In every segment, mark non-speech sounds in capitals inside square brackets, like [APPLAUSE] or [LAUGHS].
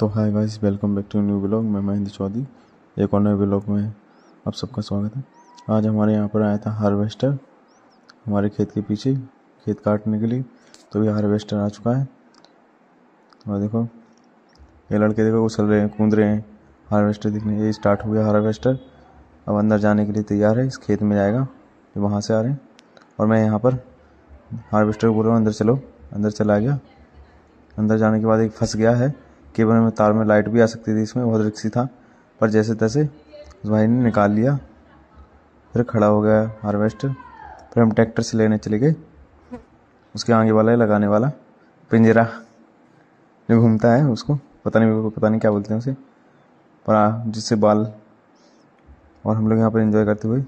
तो hi guys welcome back to new blog मैं महेंद्र चौधरी एक और नए ब्लॉग में आप सबका स्वागत है आज हमारे यहाँ पर आया था हार्वेस्टर हमारे खेत के पीछे खेत काटने के लिए तो ये हार्वेस्टर आ चुका है और देखो ये लड़के देखो उछल रहे हैं कूद रहे हैं हार्वेस्टर दिखने ये स्टार्ट हो गया हार्वेस्टर अब अंदर जाने के लिए तैयार है इस खेत में जाएगा ये वहाँ से आ रहे हैं और मैं यहाँ पर हार्वेस्टर को बोल रहा हूँ अंदर चलो अंदर चला गया अंदर जाने के बाद एक फंस गया है केबल में तार में लाइट भी आ सकती थी इसमें बहुत रिक्सी था पर जैसे तैसे उस भाई ने निकाल लिया फिर खड़ा हो गया हार्वेस्टर फिर हम ट्रैक्टर से लेने चले गए उसके आगे वाला है लगाने वाला पिंजरा जो घूमता है उसको पता नहीं को पता नहीं क्या बोलते हैं उसे पर हाँ, जिससे बाल और हम लोग यहाँ पर इन्जॉय करते हुए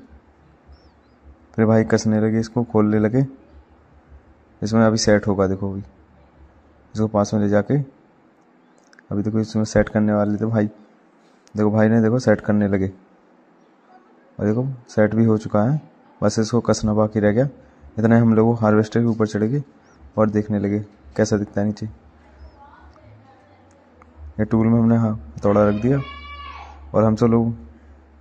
फिर भाई कसने लगे इसको खोलने लगे इसमें अभी सेट होगा देखो अभी इसको पास में ले जाके अभी देखो इसमें सेट करने वाले थे भाई देखो भाई ने देखो सेट करने लगे और देखो सेट भी हो चुका है बस इसको कसना बाकी रह गया इतने हम लोग हार्वेस्टर के ऊपर चढ़ गए और देखने लगे कैसा दिखता है नीचे ये टूल में हमने हाँ हथौड़ा रख दिया और हम सब लोग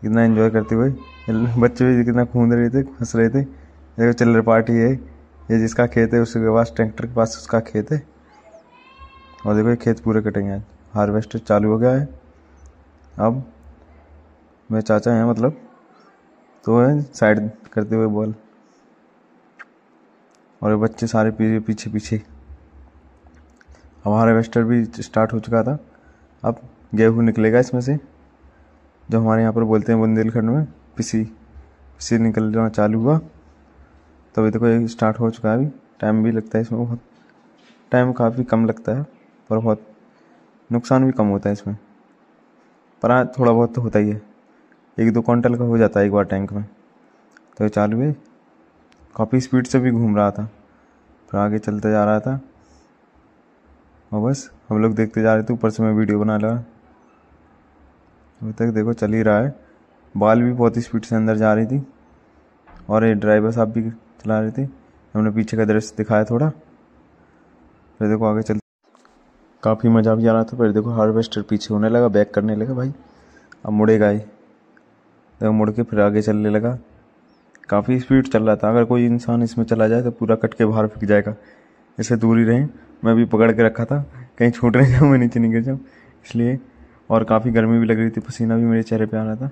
कितना एंजॉय करते हुए [LAUGHS] बच्चे भी कितना खूंद रहे थे हंस रहे थे देखो चिल्लर पार्टी है ये जिसका खेत है उसके पास ट्रैक्टर के पास उसका खेत है और देखो ये खेत पूरे कटेंगे आज हार्वेस्ट चालू हो गया है अब मेरे चाचा हैं मतलब तो है साइड करते हुए बॉल और बच्चे सारे पीछे पीछे पीछे अब हार्वेस्टर भी स्टार्ट हो चुका था अब गेहूँ निकलेगा इसमें से जो हमारे यहाँ पर बोलते हैं बुंदेलखंड में पिसी पिसी निकलना चालू हुआ तभी देखो ये स्टार्ट हो चुका है अभी टाइम भी लगता है इसमें बहुत टाइम काफ़ी कम लगता है पर बहुत नुकसान भी कम होता है इसमें पर हाँ थोड़ा बहुत तो होता ही है एक दो क्वांटल का हो जाता है एक बार टैंक में तो ये चालू है काफ़ी स्पीड से भी घूम रहा था फिर आगे चलते जा रहा था और बस हम लोग देखते जा रहे थे ऊपर से मैं वीडियो बना रहा अभी तक देखो चल ही रहा है बाल भी बहुत ही स्पीड से अंदर जा रही थी और ये ड्राइवर साहब भी चला रहे थे हमने पीछे का दृश्य दिखाया थोड़ा फिर देखो आगे चलते काफ़ी मज़ा भी आ रहा था फिर देखो हार्वेस्टर पीछे होने लगा बैक करने लगा भाई अब मुड़ेगा ही देखो मुड़ के फिर आगे चलने लगा काफ़ी स्पीड चल रहा था अगर कोई इंसान इसमें चला जाए तो पूरा कट के बाहर फेंक जाएगा इससे ही रहें मैं भी पकड़ के रखा था कहीं छूट नहीं जाऊँ मैं नीचे नहीं गिर जाऊँ इसलिए और काफ़ी गर्मी भी लग रही थी पसीना भी मेरे चेहरे पर आ रहा था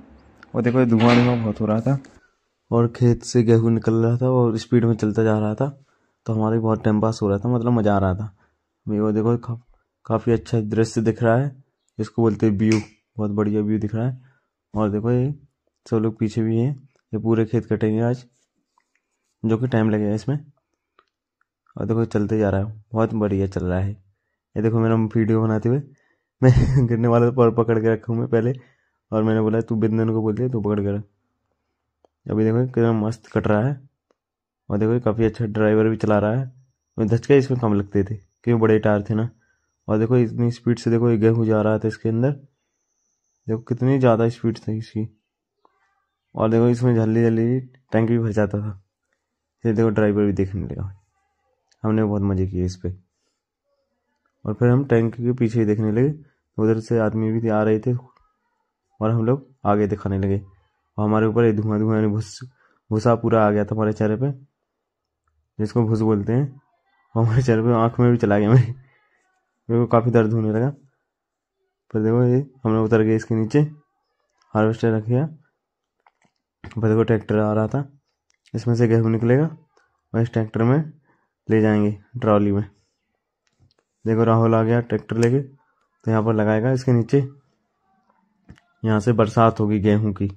और देखो धुआं धुआं बहुत हो रहा था और खेत से गेहूँ निकल रहा था और स्पीड में चलता जा रहा था तो हमारे बहुत टाइम पास हो रहा था मतलब मज़ा आ रहा था वो देखो काफी अच्छा दृश्य दिख रहा है इसको बोलते हैं व्यू बहुत बढ़िया व्यू दिख रहा है और देखो ये सब लोग पीछे भी हैं ये पूरे खेत कटेंगे आज जो कि टाइम लगेगा इसमें और देखो चलते जा रहा है बहुत बढ़िया चल रहा है ये देखो मेरा वीडियो बनाते हुए [LAUGHS] मैं गिरने वाला पर तो पकड़ के रखा हूँ मैं पहले और मैंने बोला तू बिंदन को बोल दिया तू पकड़ कर अभी देखो कितना मस्त कट रहा है और देखो काफ़ी अच्छा ड्राइवर भी चला रहा है धचके इसमें कम लगते थे क्योंकि बड़े टायर थे ना और देखो इतनी स्पीड से देखो ये गेहूँ जा रहा था तो इसके अंदर देखो कितनी ज़्यादा स्पीड थी इसकी और देखो इसमें जल्दी जल्दी टैंक भी भर जाता था फिर देखो ड्राइवर भी देखने लगा हमने बहुत मज़े किए इस पर और फिर हम टैंक के पीछे ही देखने लगे उधर से आदमी भी आ रहे थे और हम लोग आगे दिखाने लगे और हमारे ऊपर ये धुआं धुआं यानी भूस भूसा पूरा आ गया था हमारे चेहरे पे जिसको भूस बोलते हैं और हमारे चेहरे पे आँख में भी चला गया मेरी मेरे को काफ़ी दर्द होने लगा पर देखो ये हम लोग उतर गए इसके नीचे हार्वेस्टर रख गया पर देखो ट्रैक्टर आ रहा था इसमें से गेहूँ निकलेगा और इस ट्रैक्टर में ले जाएंगे ट्रॉली में देखो राहुल आ गया ट्रैक्टर लेके तो यहाँ पर लगाएगा इसके नीचे यहाँ से बरसात होगी गेहूँ की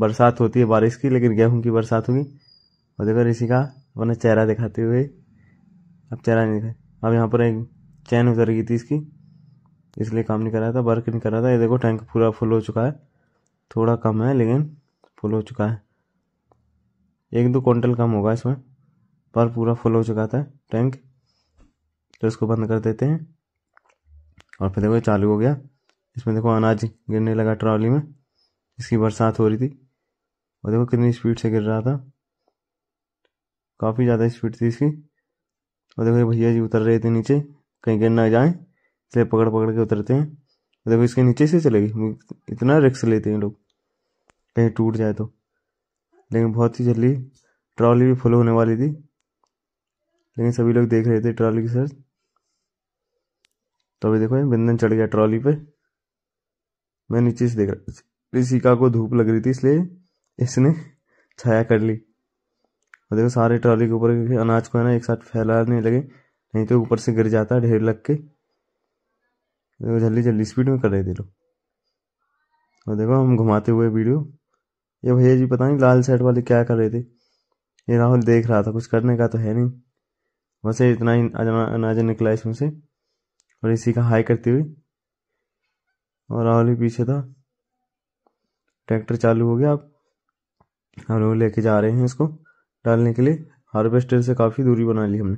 बरसात होती है बारिश की लेकिन गेहूँ की बरसात होगी और देखो ऋषि का अपना चेहरा दिखाते हुए अब चेहरा नहीं दिखाए अब यहाँ पर एक चैन उतर गई थी इसकी इसलिए काम नहीं कर रहा था वर्क नहीं कर रहा था ये देखो टैंक पूरा फुल हो चुका है थोड़ा कम है लेकिन फुल हो चुका है एक दो क्विंटल कम होगा इसमें पर पूरा फुल हो चुका था टैंक तो इसको बंद कर देते हैं और फिर देखो चालू हो गया इसमें देखो अनाज गिरने लगा ट्रॉली में इसकी बरसात हो रही थी और देखो कितनी स्पीड से गिर रहा था काफ़ी ज़्यादा स्पीड थी इसकी और देखो ये भैया जी उतर रहे थे नीचे कहीं गिर ना जाए इसलिए पकड़ पकड़ के उतरते हैं देखो इसके नीचे से चलेगी इतना रिक्स लेते हैं लोग कहीं टूट जाए तो लेकिन बहुत ही जल्दी ट्रॉली भी फुल होने वाली थी लेकिन सभी लोग देख रहे थे ट्रॉली की सर तो अभी देखो बिंदन चढ़ गया ट्रॉली पे मैं नीचे से देख रहा ऋषिका को धूप लग रही थी इसलिए इसने छाया कर ली और देखो सारे ट्रॉली के ऊपर अनाज को है ना एक साथ फैलाने लगे नहीं तो ऊपर से गिर जाता है ढेर लग के देखो जल्दी जल्दी स्पीड में कर रहे थे लोग और देखो हम घुमाते हुए वीडियो ये भैया जी पता नहीं लाल शर्ट वाले क्या कर रहे थे ये राहुल देख रहा था कुछ करने का तो है नहीं बस ये इतना ही अनाज निकला इसमें से और इसी का हाई करते हुए और राहुल ही पीछे था ट्रैक्टर चालू हो गया अब हम लोग लेके जा रहे हैं इसको डालने के लिए हार्वेस्टर से काफ़ी दूरी बना ली हमने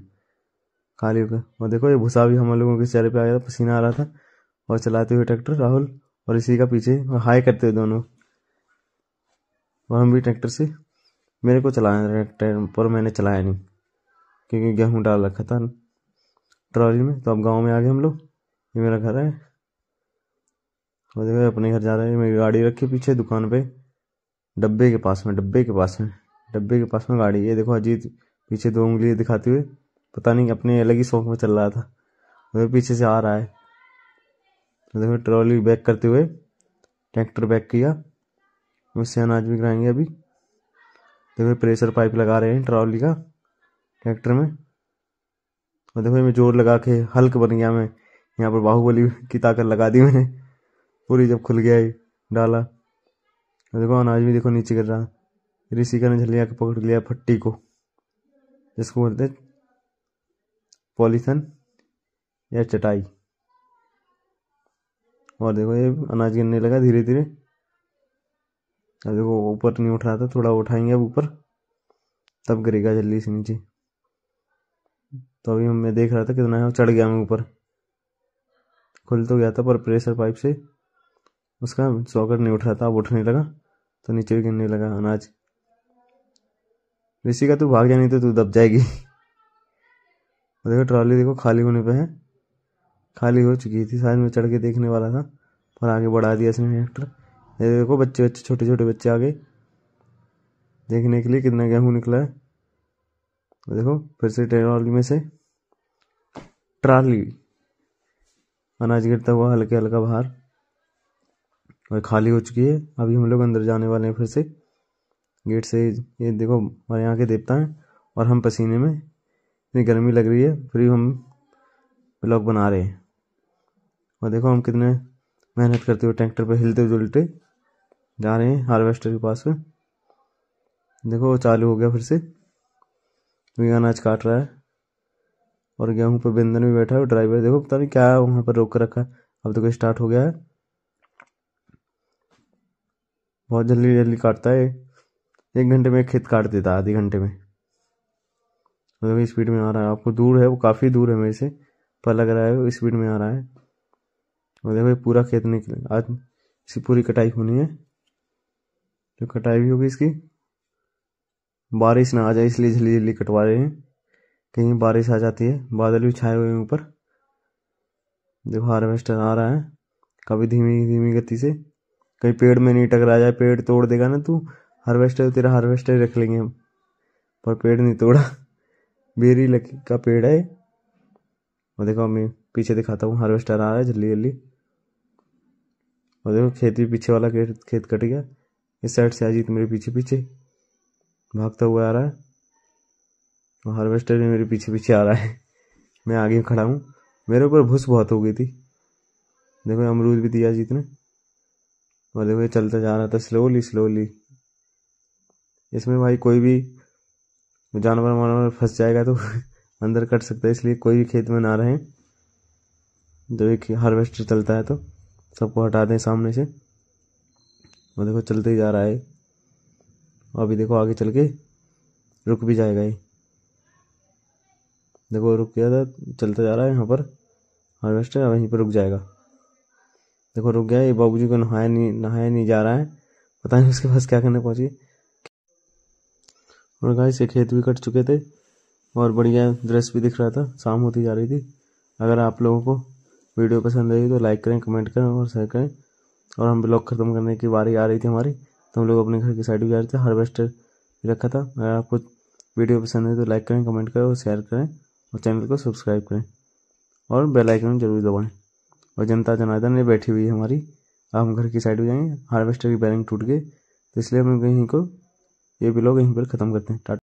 काली पे और देखो ये भूसा भी हम लोगों के चेहरे पे आया था पसीना आ रहा था और चलाते हुए ट्रैक्टर राहुल और इसी का पीछे हाई करते हुए दोनों और हम भी ट्रैक्टर से मेरे को चलाया ट्रैक्टर पर मैंने चलाया नहीं क्योंकि गेहूँ डाल रखा था ट्रॉली में तो अब गाँव में आ गए हम लोग ये मेरा घर है और देखो अपने घर जा रहे हैं मेरी गाड़ी रखी पीछे दुकान पे डब्बे के पास में डब्बे के पास में डब्बे के पास में गाड़ी ये देखो अजीत पीछे दो उंगली दिखाते हुए पता नहीं अपने अलग ही शौक में चल रहा था उधर पीछे से आ रहा है उधर में ट्रॉली बैक करते हुए ट्रैक्टर बैक किया उससे अनाज भी कराएंगे अभी देखो प्रेशर पाइप लगा रहे हैं ट्रॉली का ट्रैक्टर में और देखो मैं जोर लगा के हल्क बन गया मैं यहाँ पर बाहुबली की ताकत लगा दी मैंने पूरी जब खुल गया ही डाला और देखो अनाज भी देखो नीचे गिर रहा ऋषिका ने झलिया के पकड़ लिया फट्टी को जिसको बोलते पॉलीथन या चटाई और देखो ये अनाज गिरने लगा धीरे धीरे अब देखो ऊपर नहीं उठ रहा था थोड़ा उठाएंगे अब ऊपर तब गिरेगा जल्दी से नीचे तो अभी मैं देख रहा था कितना है चढ़ गया मैं ऊपर खुल तो गया था पर प्रेशर पाइप से उसका सॉकेट नहीं उठ रहा था अब उठने लगा तो नीचे भी गिरने लगा अनाज ऋषि का तू भाग जाने तो तू दब जाएगी और देखो ट्रॉली देखो खाली होने पे है खाली हो चुकी थी शायद में चढ़ के देखने वाला था पर आगे बढ़ा दिया इसने ट्रैक्टर ये देखो बच्चे बच्चे छोटे छोटे बच्चे आ गए देखने के लिए कितना गेहूँ निकला है देखो फिर से ट्रॉली में से ट्राली अनाज गिरता हुआ हल्के हल्का बाहर और खाली हो चुकी है अभी हम लोग अंदर जाने वाले हैं फिर से गेट से ये देखो हमारे यहाँ के देवता हैं और हम पसीने में इतनी गर्मी लग रही है फिर हम ब्लॉग बना रहे हैं और देखो हम कितने मेहनत करते हुए ट्रैक्टर पर हिलते जुलते जा रहे हैं हार्वेस्टर के पास में देखो वो चालू हो गया फिर से भी अनाज काट रहा है और गेहूँ पर बिंदन भी बैठा है ड्राइवर देखो पता नहीं क्या है वहाँ पर रोक कर रखा है अब देखो तो स्टार्ट हो गया है बहुत जल्दी जल्दी काटता है एक घंटे में एक खेत काट देता है आधे घंटे में मतलब स्पीड में आ रहा है आपको दूर है वो काफ़ी दूर है मेरे से पर लग रहा है वो स्पीड में आ रहा है और देखो ये पूरा खेत निकले आज इसकी पूरी कटाई होनी है जो तो कटाई भी होगी इसकी बारिश ना आ जाए इसलिए जल्दी जल्दी कटवा रहे हैं कहीं बारिश आ जाती है बादल भी छाए हुए हैं ऊपर देखो हार्वेस्टर आ रहा है कभी धीमी धीमी गति से कहीं पेड़ में नहीं टकरा जाए पेड़ तोड़ देगा ना तू हार्वेस्टर तेरा हार्वेस्टर रख लेंगे हम पर पेड़ नहीं तोड़ा बेरी लकी का पेड़ है और देखो मम्मी पीछे दिखाता हूँ हार्वेस्टर आ रहा है जल्दी जल्दी और देखो खेत भी पीछे वाला खेत खेत कट गया इस साइड से आजीत मेरे पीछे पीछे भागता हुआ आ रहा है और हार्वेस्टर भी मेरे पीछे पीछे आ रहा है [LAUGHS] मैं आगे खड़ा हूँ मेरे ऊपर भूस बहुत हो गई थी देखो अमरूद भी दिया अजीत ने और देखो ये चलता जा रहा था स्लोली स्लोली इसमें भाई कोई भी जानवर वानवर फंस जाएगा तो [LAUGHS] अंदर कट सकता है इसलिए कोई भी खेत में ना रहें जब एक हार्वेस्टर चलता है तो सबको हटा दें सामने से और देखो चलते ही जा रहा है अभी देखो आगे चल के रुक भी जाएगा ये देखो रुक गया था चलता जा रहा है यहाँ पर हार्वेस्टर वहीं पर रुक जाएगा देखो रुक गया ये बाबूजी को नहाया नहीं नहाया नहीं जा रहा है पता नहीं उसके पास क्या करने पहुँची और गाय से खेत भी कट चुके थे और बढ़िया दृश्य भी दिख रहा था शाम होती जा रही थी अगर आप लोगों को वीडियो पसंद आई तो लाइक करें कमेंट करें और शेयर करें और हम ब्लॉग ख़त्म करने की बारी आ रही थी हमारी तो हम लोग अपने घर की साइड भी जा रहे थे हार्वेस्टर रखा था अगर आपको वीडियो पसंद आई तो लाइक करें कमेंट करें और शेयर करें और चैनल को सब्सक्राइब करें और बेल आइकन जरूर दबाएँ और जनता जनार्दन ये बैठी हुई है हमारी हम घर की साइड भी जाएंगे हार्वेस्टर की बैरिंग टूट गई तो इसलिए हम कहीं को ये ब्लॉग यहीं पर ख़त्म करते हैं टाटा